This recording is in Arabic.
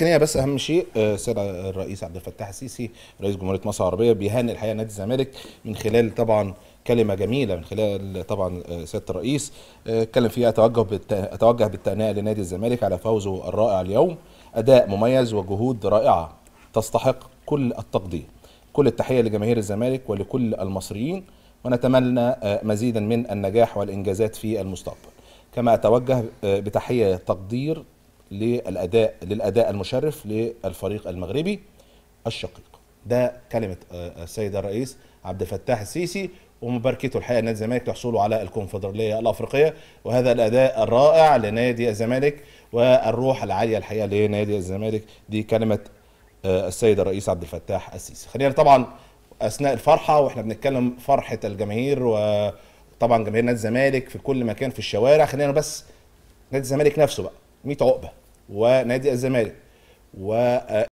خلينا بس اهم شيء السيد آه، الرئيس عبد الفتاح السيسي رئيس جمهوريه مصر العربيه بيهنئ الحقيقه نادي الزمالك من خلال طبعا كلمه جميله من خلال طبعا آه، سياده الرئيس آه، اتكلم فيها اتوجه اتوجه بالتهنئه لنادي الزمالك على فوزه الرائع اليوم اداء مميز وجهود رائعه تستحق كل التقدير كل التحيه لجماهير الزمالك ولكل المصريين ونتمنى مزيدا من النجاح والانجازات في المستقبل كما اتوجه بتحيه تقدير للاداء للاداء المشرف للفريق المغربي الشقيق ده كلمه آه، آه، السيد الرئيس عبد الفتاح السيسي ومباركته الحقيقه نادي الزمالك لحصوله على الكونفدراليه الافريقيه وهذا الاداء الرائع لنادي الزمالك والروح العاليه الحقيقه لنادي الزمالك دي كلمه آه، السيد الرئيس عبد الفتاح السيسي خلينا طبعا اثناء الفرحه واحنا بنتكلم فرحه الجماهير وطبعا جماهير نادي الزمالك في كل مكان في الشوارع خلينا بس نادي الزمالك نفسه بقى 100 عقبه ونادي الزمالك و